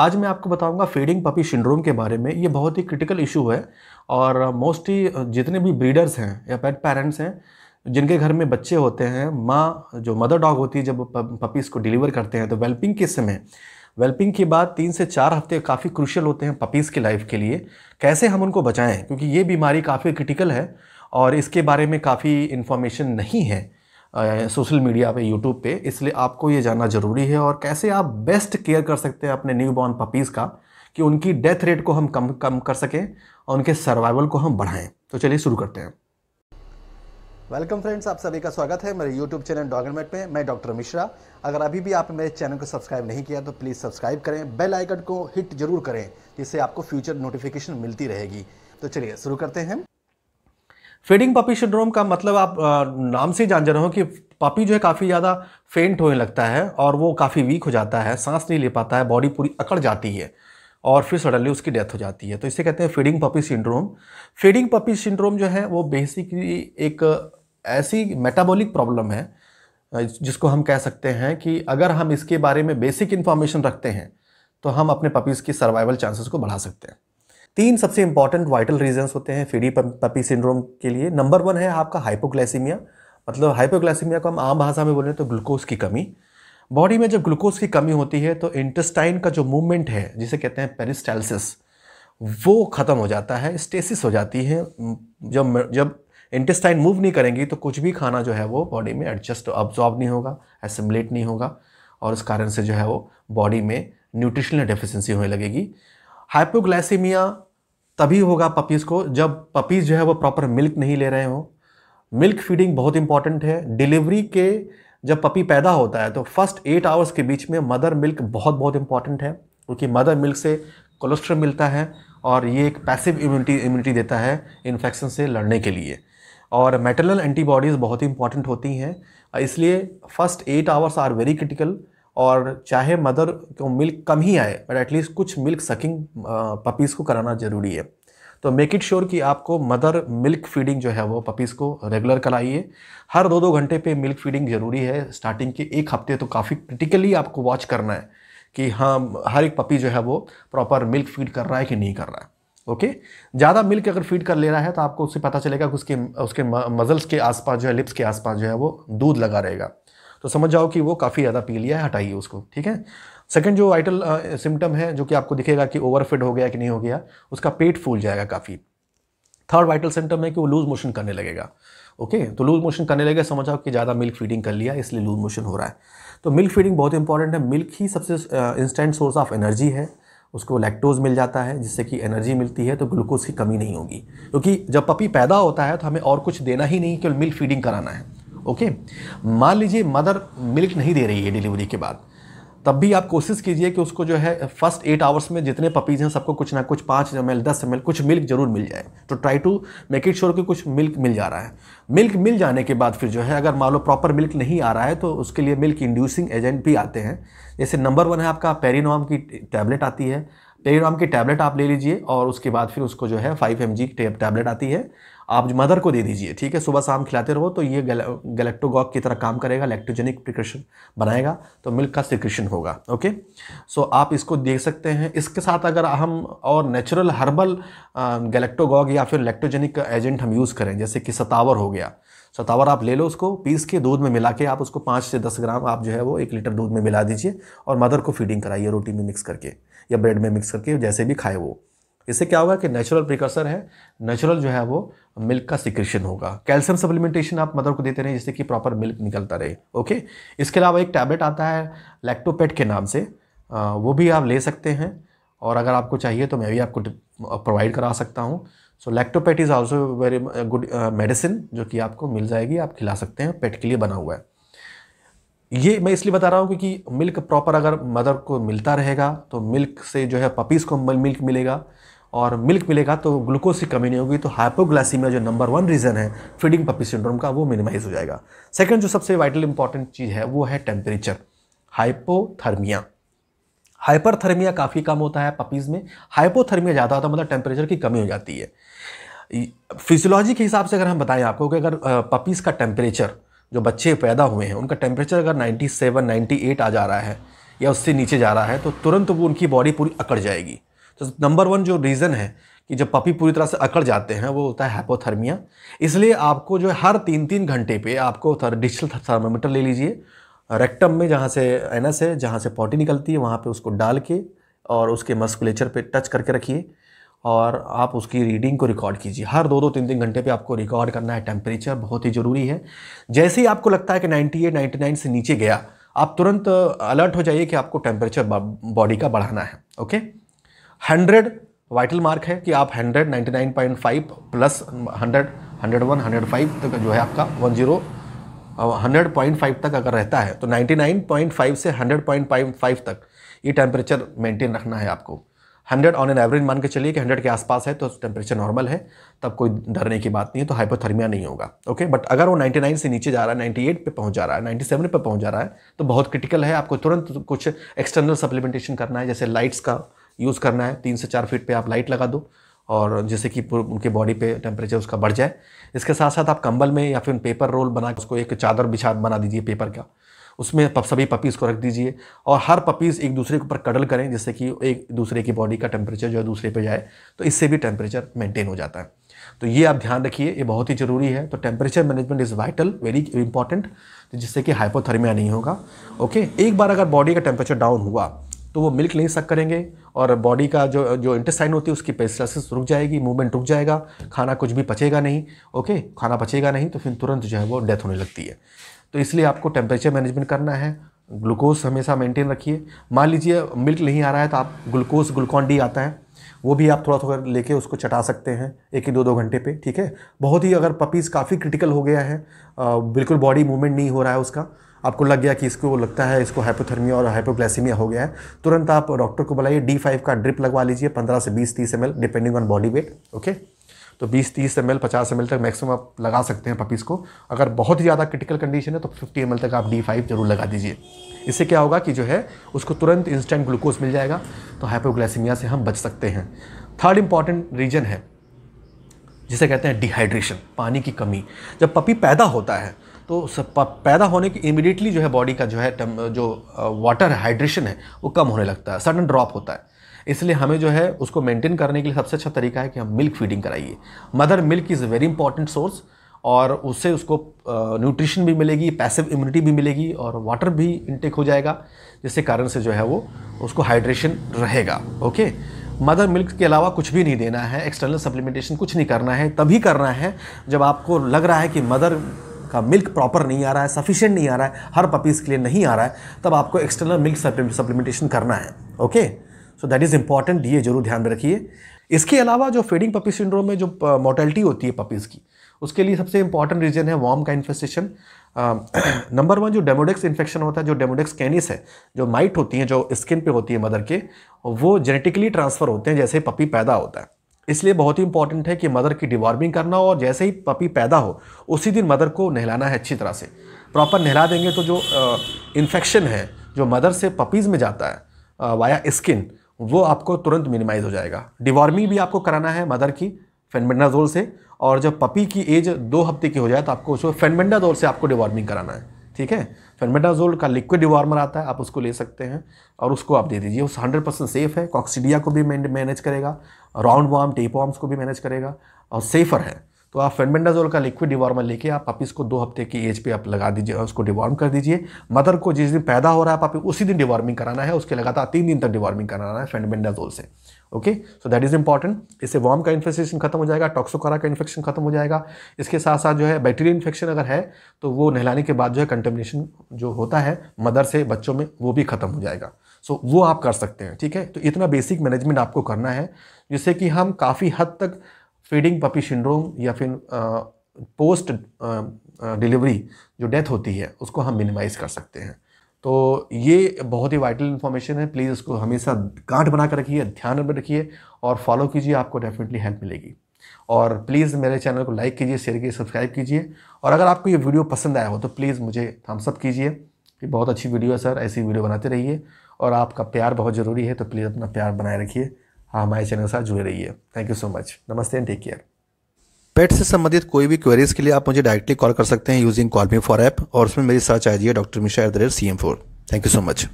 आज मैं आपको बताऊंगा फीडिंग पपी सिंड्रोम के बारे में ये बहुत ही क्रिटिकल इशू है और मोस्टली जितने भी ब्रीडर्स हैं या पेट पेरेंट्स हैं जिनके घर में बच्चे होते हैं माँ जो मदर डॉग होती है जब पपीज़ को डिलीवर करते हैं तो वेल्पिंग के समय वेल्पिंग के बाद तीन से चार हफ्ते काफ़ी क्रूशल होते हैं पपीज़ की लाइफ के लिए कैसे हम उनको बचाएं क्योंकि ये बीमारी काफ़ी क्रिटिकल है और इसके बारे में काफ़ी इन्फॉर्मेशन नहीं है सोशल मीडिया पे यूट्यूब पे इसलिए आपको ये जानना ज़रूरी है और कैसे आप बेस्ट केयर कर सकते हैं अपने न्यू बॉर्न पपीज़ का कि उनकी डेथ रेट को हम कम कम कर सकें और उनके सर्वाइवल को हम बढ़ाएं तो चलिए शुरू करते हैं वेलकम फ्रेंड्स आप सभी का स्वागत है मेरे यूट्यूब चैनल मेट में मैं डॉक्टर मिश्रा अगर अभी भी आपने मेरे चैनल को सब्सक्राइब नहीं किया तो प्लीज़ सब्सक्राइब करें बेल आइकन को हिट जरूर करें जिससे आपको फ्यूचर नोटिफिकेशन मिलती रहेगी तो चलिए शुरू करते हैं फेडिंग पपी सिंड्रोम का मतलब आप नाम से जान जा रहे हो कि पपी जो है काफ़ी ज़्यादा फेंट होने लगता है और वो काफ़ी वीक हो जाता है सांस नहीं ले पाता है बॉडी पूरी अकड़ जाती है और फिर सडनली उसकी डेथ हो जाती है तो इसे कहते हैं feeding puppy syndrome feeding puppy syndrome जो है वो बेसिकली एक ऐसी मेटाबॉलिक प्रॉब्लम है जिसको हम कह सकते हैं कि अगर हम इसके बारे में बेसिक इन्फॉर्मेशन रखते हैं तो हम अपने पपीज़ की सर्वाइवल चांसेस को बढ़ा सकते हैं तीन सबसे इंपॉर्टेंट वाइटल रीजंस होते हैं फीडी पपी सिंड्रोम के लिए नंबर वन है आपका हाइपोग्लाइसीमिया मतलब हाइपोग्लाइसीमिया को हम आम भाषा में बोलें तो ग्लूकोज की कमी बॉडी में जब ग्लूकोज की कमी होती है तो इंटेस्टाइन का जो मूवमेंट है जिसे कहते हैं पेरिस्टाइलिस वो ख़त्म हो जाता है स्टेसिस हो जाती है जब जब इंटेस्टाइन मूव नहीं करेंगी तो कुछ भी खाना जो है वो बॉडी में एडजस्ट अब्जॉर्ब तो नहीं होगा एसिमुलेट नहीं होगा और उस कारण से जो है वो बॉडी में न्यूट्रिशनल डेफिशिएंसी होने लगेगी हाइपोग्लाइसीमिया तभी होगा पपीज़ को जब पपीज़ जो है वो प्रॉपर मिल्क नहीं ले रहे हों मिल्क फीडिंग बहुत इंपॉर्टेंट है डिलीवरी के जब पपी पैदा होता है तो फर्स्ट एट आवर्स के बीच में मदर मिल्क बहुत बहुत इंपॉर्टेंट है क्योंकि मदर मिल्क से कोलेस्ट्रॉल मिलता है और ये एक पैसिव इम्यूनिटी इम्यूनिटी देता है इन्फेक्शन से लड़ने के लिए और मेटरनल एंटीबॉडीज़ बहुत ही इंपॉर्टेंट होती हैं इसलिए first eight hours are very critical और चाहे मदर को मिल्क कम ही आए बट एटलीस्ट कुछ मिल्क सकिंग पपीज़ को कराना ज़रूरी है तो मेक इट श्योर कि आपको मदर मिल्क फीडिंग जो है वो पपीज़ को रेगुलर कराइए हर दो दो घंटे पे मिल्क फीडिंग ज़रूरी है स्टार्टिंग के एक हफ्ते तो काफ़ी क्रिटिकली आपको वॉच करना है कि हाँ हर एक पपी जो है वो प्रॉपर मिल्क फीड कर रहा है कि नहीं कर रहा है ओके ज़्यादा मिल्क अगर फीड कर ले रहा है तो आपको उससे पता चलेगा कि उसके उसके मजल्स के आसपास जो है लिप्स के आसपास जो है वो दूध लगा रहेगा तो समझ जाओ कि वो काफ़ी ज़्यादा पी लिया है हटाइए उसको ठीक है सेकंड जो वाइटल सिम्टम है जो कि आपको दिखेगा कि ओवरफिट हो गया कि नहीं हो गया उसका पेट फूल जाएगा काफ़ी थर्ड वाइटल सिम्टम है कि वो लूज मोशन करने लगेगा ओके okay? तो लूज मोशन करने लगेगा समझ आओ कि ज़्यादा मिल्क फीडिंग कर लिया इसलिए लूज मोशन हो रहा है तो मिल्क फीडिंग बहुत इंपॉर्टेंट है मिल्क ही सबसे इंस्टेंट सोर्स ऑफ एनर्जी है उसको लैक्टोज मिल जाता है जिससे कि एनर्जी मिलती है तो ग्लूकोज की कमी नहीं होगी क्योंकि जब पपी पैदा होता है तो हमें और कुछ देना ही नहीं केवल मिल्क फीडिंग कराना है ओके मान लीजिए मदर मिल्क नहीं दे रही है डिलीवरी के बाद तब भी आप कोशिश कीजिए कि उसको जो है फर्स्ट एट आवर्स में जितने पपीज़ हैं सबको कुछ ना कुछ पाँच एम एल दस एम एल कुछ मिल्क जरूर मिल जाए तो try to make it sure कि कुछ मिल्क मिल जा रहा है मिल्क मिल जाने के बाद फिर जो है अगर मान लो प्रॉपर मिल्क नहीं आ रहा है तो उसके लिए मिल्क इंड्यूसिंग एजेंट भी आते हैं जैसे नंबर वन है आपका पेरीनॉम की टैबलेट आती है पेरीनॉम की टैबलेट आप ले लीजिए और उसके बाद फिर उसको जो है फाइव एम जी टैबलेट आती है आप मदर को दे दीजिए ठीक है सुबह शाम खिलाते रहो तो ये गल, गलेक्टोगॉक की तरह काम करेगा लैक्टोजेनिक प्रिक्रेशन बनाएगा तो मिल्क का सिक्रेशन होगा ओके सो आप इसको देख सकते हैं इसके साथ अगर हम और नेचुरल हर्बल गलेक्टोगॉक या फिर लैक्टोजेनिक एजेंट हम यूज़ करें जैसे कि सतावर हो गया सतावर आप ले लो उसको पीस के दूध में मिला के आप उसको पाँच से दस ग्राम आप जो है वो एक लीटर दूध में मिला दीजिए और मदर को फीडिंग कराइए रोटी में मिक्स करके या ब्रेड में मिक्स करके जैसे भी खाए वो इससे क्या होगा कि नेचुरल प्रिकर्सर है नेचुरल जो है वो मिल्क का सिक्रेशन होगा कैल्शियम सप्लीमेंटेशन आप मदर को देते रहें जिससे कि प्रॉपर मिल्क निकलता रहे ओके इसके अलावा एक टैबलेट आता है लैक्टोपेट के नाम से आ, वो भी आप ले सकते हैं और अगर आपको चाहिए तो मैं भी आपको प्रोवाइड करा सकता हूँ so Lactopet is also very good medicine जो कि आपको मिल जाएगी आप खिला सकते हैं पेट के लिए बना हुआ है ये मैं इसलिए बता रहा हूँ क्योंकि मिल्क प्रॉपर अगर मदर को मिलता रहेगा तो मिल्क से जो है पपीज़ को मिल्क मिलेगा और मिल्क मिलेगा तो ग्लूकोज की कमी नहीं होगी तो हाइपोग्लासीमिया जो नंबर वन रीज़न है फीडिंग पपी सिंड्रोम का वो मिनिमाइज हो जाएगा सेकंड जो सबसे वाइटल इंपॉर्टेंट चीज़ है वो है टेम्परेचर हाइपोथर्मिया हाइपरथर्मिया काफ़ी कम होता है पपीज़ में हाइपोथर्मिया ज़्यादा होता है मतलब टेम्परेचर की कमी हो जाती है फिजियोलॉजी के हिसाब से अगर हम बताएं आपको कि अगर पपीज़ का टेम्परेचर जो बच्चे पैदा हुए हैं उनका टेम्परेचर अगर 97, 98 आ जा रहा है या उससे नीचे जा रहा है तो तुरंत वो उनकी बॉडी पूरी अकड़ जाएगी तो नंबर वन जो रीज़न है कि जब पपी पूरी तरह से अकड़ जाते हैं वो होता है हाइपोथर्मिया इसलिए आपको जो है हर तीन तीन घंटे पे आपको थर, डिजिटल थर्मामीटर ले लीजिए रेक्टम में जहाँ से एनएस है जहाँ से पॉटी निकलती है वहाँ पे उसको डाल के और उसके मस्कुलेचर पे टच करके रखिए और आप उसकी रीडिंग को रिकॉर्ड कीजिए हर दो दो तीन तीन घंटे पे आपको रिकॉर्ड करना है टेम्परेचर बहुत ही ज़रूरी है जैसे ही आपको लगता है कि 98 99 से नीचे गया आप तुरंत अलर्ट हो जाइए कि आपको टेम्परेचर बॉडी का बढ़ाना है ओके हंड्रेड वाइटल मार्क है कि आप hundred ninety nine point five plus hundred hundred one hundred five तक जो है आपका one zero hundred point five तक अगर रहता है तो नाइन्टी नाइन पॉइंट फाइव से हंड्रेड पॉइंट फाइव तक ये टेम्परेचर मेंटेन रखना है आपको हंड्रेड ऑन एन एवरेज मान के चलिए कि हंड्रेड के आसपास है तो टेम्परेचर नॉर्मल है तब कोई डरने की बात नहीं है तो हाइपोथर्मिया नहीं होगा ओके बट अगर वो नाइन्टी नाइन से नीचे जा रहा है नाइन्टी एट पर पहुँच जा रहा है नाइन्टी सेवन पर पहुँच जा रहा है तो बहुत क्रिटिकल है आपको तुरंत कुछ एक्सटर्नल सप्लीमेंटेशन करना है जैसे लाइट्स का यूज़ करना है तीन से चार फीट पे आप लाइट लगा दो और जिससे कि उनके बॉडी पे टेम्परेचर उसका बढ़ जाए इसके साथ साथ आप कंबल में या फिर पेपर रोल बना उसको एक चादर बिछा बना दीजिए पेपर का उसमें सभी पपीज़ को रख दीजिए और हर पपीज़ एक दूसरे के ऊपर कडल करें जिससे कि एक दूसरे की बॉडी का टेम्परेचर जो है दूसरे पे जाए तो इससे भी टेम्परेचर मेंटेन हो जाता है तो ये आप ध्यान रखिए ये बहुत ही ज़रूरी है तो temperature management is vital very important जिससे कि हाइपोथर्मिया नहीं होगा ओके एक बार अगर बॉडी का टेम्परेचर डाउन हुआ तो वो मिल्क नहीं सक करेंगे और बॉडी का जो जो इंटेस्टाइन होती है उसकी पेस्टासिस रुक जाएगी मूवमेंट रुक जाएगा खाना कुछ भी पचेगा नहीं ओके खाना पचेगा नहीं तो फिर तुरंत जो है वो डेथ होने लगती है तो इसलिए आपको टेम्परेचर मैनेजमेंट करना है ग्लूकोज हमेशा मेंटेन रखिए मान लीजिए मिल्क नहीं आ रहा है तो आप ग्लूकोज ग्लूकॉन डी आता है वो भी आप थोड़ा थोड़ा लेके उसको चटा सकते हैं एक ही दो दो घंटे पे ठीक है बहुत ही अगर पपीज़ काफ़ी क्रिटिकल हो गया है बिल्कुल बॉडी मूवमेंट नहीं हो रहा है उसका आपको लग गया कि इसको लगता है इसको हाइपोथर्मिया और हाइपोग्लाइसीमिया हो गया है तुरंत आप डॉक्टर को बुलाइए डी फाइव का ड्रिप लगवा लीजिए पंद्रह से बीस तीस M depending on body weight okay तो बीस तीस एम एल पचास एम तक मैक्सिमम आप लगा सकते हैं पपीज़ को अगर बहुत ही ज़्यादा क्रिटिकल कंडीशन है तो फिफ्टी एम तक आप डी फाइव जरूर लगा दीजिए इससे क्या होगा कि जो है उसको तुरंत इंस्टेंट ग्लूकोज मिल जाएगा तो हाइपोग्लाइसीमिया से हम बच सकते हैं थर्ड इंपॉर्टेंट रीजन है जिसे कहते हैं डिहाइड्रेशन पानी की कमी जब पपी पैदा होता है तो पैदा होने की इमिडिएटली जो है बॉडी का जो है जो वाटर हाइड्रेशन है वो कम होने लगता है सडन ड्रॉप होता है इसलिए हमें जो है उसको मेंटेन करने के लिए सबसे अच्छा तरीका है कि हम मिल्क फीडिंग कराइए mother milk is very important source और उससे उसको न्यूट्रिशन भी मिलेगी पैसिव इम्यूनिटी भी मिलेगी और वाटर भी इनटेक हो जाएगा जिसके कारण से जो है वो उसको हाइड्रेशन रहेगा ओके मदर मिल्क के अलावा कुछ भी नहीं देना है एक्सटर्नल सप्लीमेंटेशन कुछ नहीं करना है तभी करना है जब आपको लग रहा है कि मदर का मिल्क प्रॉपर नहीं आ रहा है सफिशेंट नहीं आ रहा है हर पपीज़ के लिए नहीं आ रहा है तब आपको एक्सटर्नल मिल्क सप्लीमेंटेशन करना है okay so that is important ये जरूर ध्यान में रखिए इसके अलावा जो फीडिंग पपी सिंड्रोम में जो मोटेलिटी होती है पपीज़ की उसके लिए सबसे इंपॉर्टेंट रीजन है वॉम का इन्फेस्टेशन नंबर वन जो डेमोडेक्स इन्फेक्शन होता है जो डेमोडेक्स कैनिस है जो माइट होती हैं जो स्किन पे होती है मदर के वो जेनेटिकली ट्रांसफ़र होते हैं जैसे पपी पैदा होता है इसलिए बहुत ही इंपॉर्टेंट है कि मदर की डिवॉर्मिंग करना और जैसे ही पपी पैदा हो उसी दिन मदर को नहलाना है अच्छी तरह से प्रॉपर नहला देंगे तो जो इन्फेक्शन है जो मदर से पपीज़ में जाता है आ, वाया स्किन वो आपको तुरंत मिनिमाइज हो जाएगा डिवॉर्मिंग भी आपको कराना है मदर की फेनमेंडाजोल से और जब पपी की एज दो हफ्ते की हो जाए तो आपको उसको फेनमेंडाजोल से आपको डिवॉर्मिंग कराना है ठीक है फेनमेंडाजोल का लिक्विड डिवॉर्मर आता है आप उसको ले सकते हैं और उसको आप दे दीजिए उस हंड्रेड परसेंट सेफ है कॉक्सीडिया को भी मैनेज करेगा राउंड वार्म टेप वार्म्स को भी मैनेज करेगा और सेफर है तो आप फेनबेंडाजोल का लिक्विड डिवॉर्मर लेके आप पपीज़ इसको दो हफ्ते की एज पे आप लगा दीजिए उसको डिवॉर्म कर दीजिए मदर को जिस दिन पैदा हो रहा है आप उसी दिन डिवॉर्मिंग कराना है उसके लगातार तीन दिन तक डिवॉर्मिंग कराना है फेनबेंडाजोल से okay so that is important इससे वॉर्म का इन्फेक्शन खत्म हो जाएगा टॉक्सोकारा का इन्फेक्शन खत्म हो जाएगा इसके साथ साथ जो है बैक्टीरिया इन्फेक्शन अगर है तो वो नहलाने के बाद जो है कंटेमिनेशन जो होता है मदर से बच्चों में वो भी खत्म हो जाएगा सो वो आप कर सकते हैं ठीक है तो इतना बेसिक मैनेजमेंट आपको करना है जिससे कि हम काफ़ी हद तक फीडिंग पपी सिंड्रोम या फिर पोस्ट डिलीवरी जो डेथ होती है उसको हम मिनिमाइज़ कर सकते हैं तो ये बहुत ही वाइटल इन्फॉर्मेशन है प्लीज़ इसको हमेशा गांठ बना कर रखिए ध्यान में रखिए और फॉलो कीजिए आपको डेफिनेटली हेल्प मिलेगी और प्लीज़ मेरे चैनल को लाइक कीजिए शेयर कीजिए सब्सक्राइब कीजिए और अगर आपको ये वीडियो पसंद आया हो तो प्लीज़ मुझे थम्सअप कीजिए कि बहुत अच्छी वीडियो है सर ऐसी वीडियो बनाते रहिए और आपका प्यार बहुत ज़रूरी है तो प्लीज़ अपना प्यार बनाए रखिए हाँ हमारे चैनल के साथ जुड़े रहिए थैंक यू सो मच नमस्ते एंड टेक केयर पेट से संबंधित कोई भी क्वेरीज के लिए आप मुझे डायरेक्टली कॉल कर सकते हैं using call me for app और उसमें मेरी सर्च आई डी है doctor Misha at the rate C M four thank you so much